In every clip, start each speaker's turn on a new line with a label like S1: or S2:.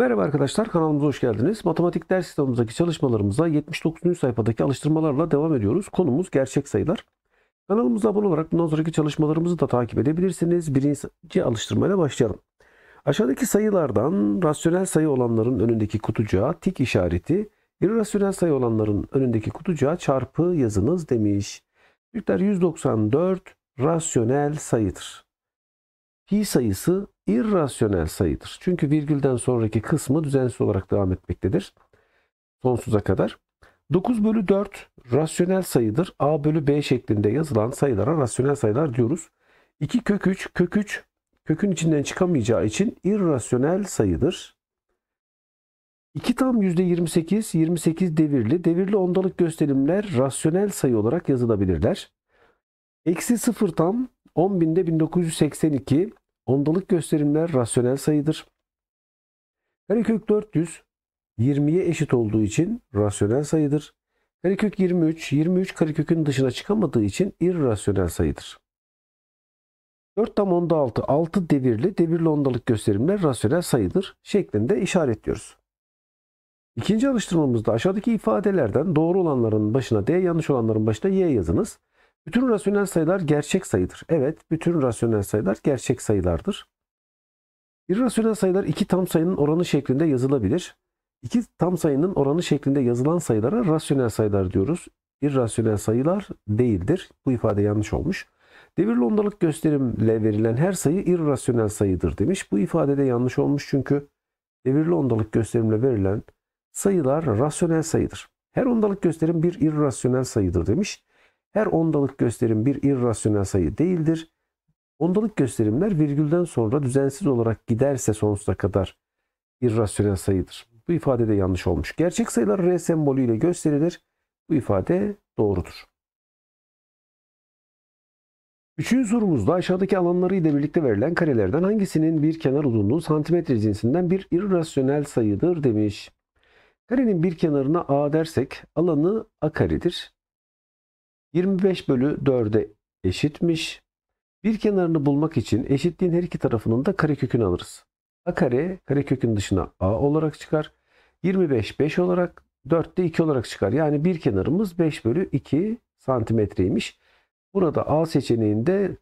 S1: Merhaba arkadaşlar kanalımıza hoş geldiniz. Matematik ders kitabımızdaki çalışmalarımıza 79. sayfadaki alıştırmalarla devam ediyoruz. Konumuz gerçek sayılar. Kanalımıza abone olarak bundan sonraki çalışmalarımızı da takip edebilirsiniz. Birinci alıştırmaya başlayalım. Aşağıdaki sayılardan rasyonel sayı olanların önündeki kutucuğa tik işareti, irrasyonel sayı olanların önündeki kutucuğa çarpı yazınız demiş. Büyükler 194 rasyonel sayıdır. Pi sayısı irrasyonel sayıdır. Çünkü virgülden sonraki kısmı düzensiz olarak devam etmektedir. Sonsuza kadar. 9 bölü 4 rasyonel sayıdır. A bölü B şeklinde yazılan sayılara rasyonel sayılar diyoruz. 2 kök 3, kök 3 kökün içinden çıkamayacağı için irrasyonel sayıdır. 2 tam %28, 28 devirli. Devirli ondalık gösterimler rasyonel sayı olarak yazılabilirler. Eksi 0 tam 10.000'de 1982 Ondalık gösterimler rasyonel sayıdır. Karekök 400 20'ye eşit olduğu için rasyonel sayıdır. Karekök 23, 23 karekökün dışına çıkamadığı için irrasyonel sayıdır. 4 tam onda 6, 6 devirli, devirli ondalık gösterimler rasyonel sayıdır şeklinde işaretliyoruz. İkinci alıştırmamızda aşağıdaki ifadelerden doğru olanların başına D, yanlış olanların başına Y yazınız. Bütün rasyonel sayılar gerçek sayıdır. Evet, bütün rasyonel sayılar gerçek sayılardır. İrrasyonel sayılar iki tam sayının oranı şeklinde yazılabilir. İki tam sayının oranı şeklinde yazılan sayılara rasyonel sayılar diyoruz. İrrasyonel sayılar değildir. Bu ifade yanlış olmuş. Devirli ondalık gösterimle verilen her sayı irrasyonel sayıdır demiş. Bu ifade de yanlış olmuş çünkü devirli ondalık gösterimle verilen sayılar rasyonel sayıdır. Her ondalık gösterim bir irrasyonel sayıdır demiş. Her ondalık gösterim bir irrasyonel sayı değildir. Ondalık gösterimler virgülden sonra düzensiz olarak giderse sonsuza kadar irrasyonel sayıdır. Bu ifade de yanlış olmuş. Gerçek sayılar R sembolü ile gösterilir. Bu ifade doğrudur. Üçüncü sorumuzda aşağıdaki alanları ile birlikte verilen karelerden hangisinin bir kenar uzunluğu santimetre cinsinden bir irrasyonel sayıdır demiş. Karenin bir kenarına A dersek alanı A karedir. 25 bölü 4'e eşitmiş. Bir kenarını bulmak için eşitliğin her iki tarafının da karekökünü alırız. A kare karekökün dışına A olarak çıkar. 25 5 olarak 4 de 2 olarak çıkar. Yani bir kenarımız 5 bölü 2 santimetreymiş. Burada A seçeneğinde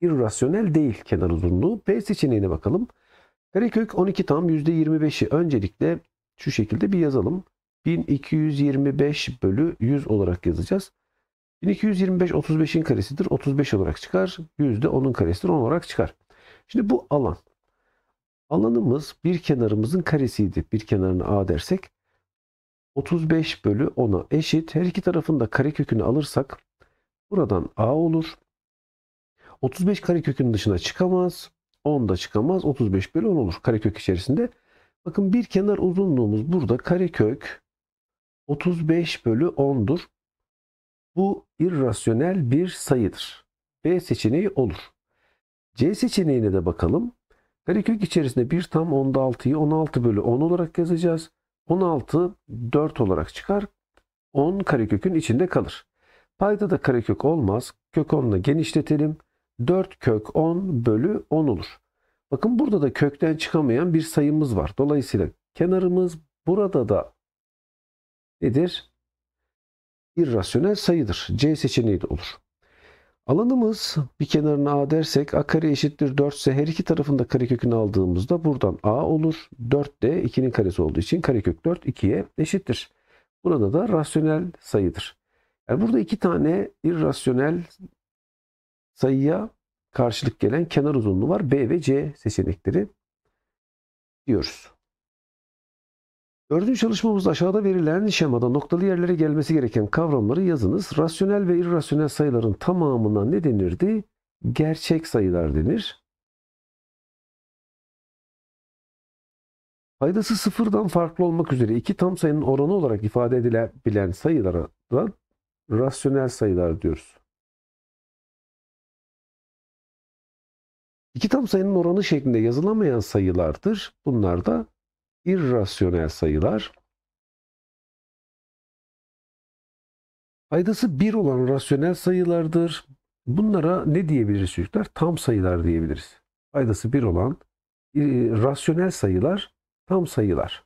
S1: irrasyonel değil kenar uzunluğu. B seçeneğine bakalım. Karekök 12 tam %25'i öncelikle şu şekilde bir yazalım. 1225 bölü 100 olarak yazacağız. 1225 35'in karesidir. 35 olarak çıkar. 100 de %10'un karesidir. 10 olarak çıkar. Şimdi bu alan. Alanımız bir kenarımızın karesiydi. Bir kenarını A dersek 35 bölü 10'a eşit. Her iki tarafında karekökünü alırsak buradan A olur. 35 karekökün dışına çıkamaz. 10 da çıkamaz. 35 bölü 10 olur karekök içerisinde. Bakın bir kenar uzunluğumuz burada karekök 35 bölü 10'dur. Bu irrasyonel bir sayıdır. B seçeneği olur. C seçeneğine de bakalım. Karekök içerisinde 1 tam 10'da 6'yı 16 bölü 10 olarak yazacağız. 16 4 olarak çıkar. 10 karekökün içinde kalır. Payda da karekök olmaz. Kök 10'la genişletelim. 4 kök 10 bölü 10 olur. Bakın burada da kökten çıkamayan bir sayımız var. Dolayısıyla kenarımız burada da nedir? irrasyonel sayıdır. C seçeneği de olur. Alanımız bir kenarına A dersek A kare eşittir 4 ise her iki tarafında karekökünü aldığımızda buradan A olur. 4 de 2'nin karesi olduğu için karekök 4 2'ye eşittir. Burada da rasyonel sayıdır. Yani burada iki tane irrasyonel sayıya karşılık gelen kenar uzunluğu var. B ve C seçenekleri diyoruz. Dördüncü çalışmamızda aşağıda verilen şemada noktalı yerlere gelmesi gereken kavramları yazınız. Rasyonel ve irrasyonel sayıların tamamına ne denirdi? Gerçek sayılar denir. Faydası sıfırdan farklı olmak üzere iki tam sayının oranı olarak ifade edilebilen sayılara da rasyonel sayılar diyoruz. İki tam sayının oranı şeklinde yazılamayan sayılardır. Bunlar da irrasyonel sayılar faydası 1 olan rasyonel sayılardır. Bunlara ne diyebiliriz çocuklar? Tam sayılar diyebiliriz. Faydası 1 olan e, rasyonel sayılar tam sayılar.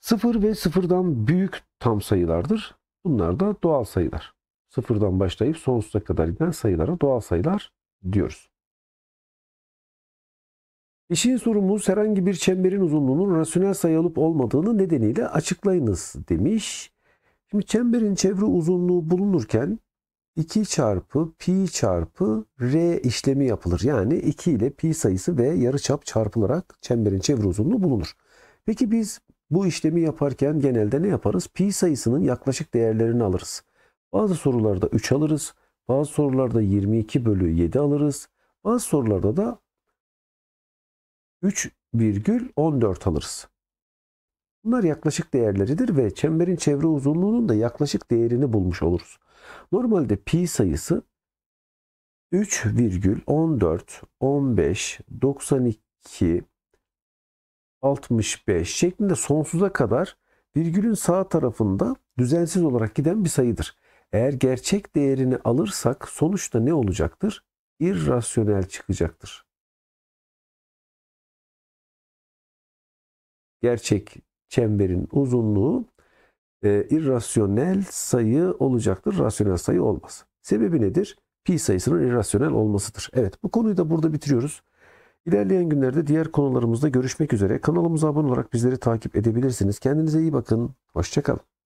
S1: 0 ve 0'dan büyük tam sayılardır. Bunlar da doğal sayılar. Sıfırdan başlayıp sonsuza kadar giden sayılara doğal sayılar diyoruz. İşin sorumuz herhangi bir çemberin uzunluğunun rasyonel sayı olup olmadığını nedeniyle açıklayınız demiş. Şimdi çemberin çevre uzunluğu bulunurken 2 çarpı pi çarpı r işlemi yapılır. Yani 2 ile pi sayısı ve yarıçap çarpılarak çemberin çevre uzunluğu bulunur. Peki biz bu işlemi yaparken genelde ne yaparız? Pi sayısının yaklaşık değerlerini alırız. Bazı sorularda 3 alırız. Bazı sorularda 22 bölü 7 alırız. Bazı sorularda da 3,14 alırız. Bunlar yaklaşık değerleridir ve çemberin çevre uzunluğunun da yaklaşık değerini bulmuş oluruz. Normalde pi sayısı 3,14, 15, 92, 65 şeklinde sonsuza kadar virgülün sağ tarafında düzensiz olarak giden bir sayıdır. Eğer gerçek değerini alırsak sonuçta ne olacaktır? İrrasyonel çıkacaktır. gerçek çemberin uzunluğu e, irrasyonel sayı olacaktır. Rasyonel sayı olmaz. Sebebi nedir? Pi sayısının irrasyonel olmasıdır. Evet bu konuyu da burada bitiriyoruz. İlerleyen günlerde diğer konularımızda görüşmek üzere. Kanalımıza abone olarak bizleri takip edebilirsiniz. Kendinize iyi bakın. Hoşçakalın.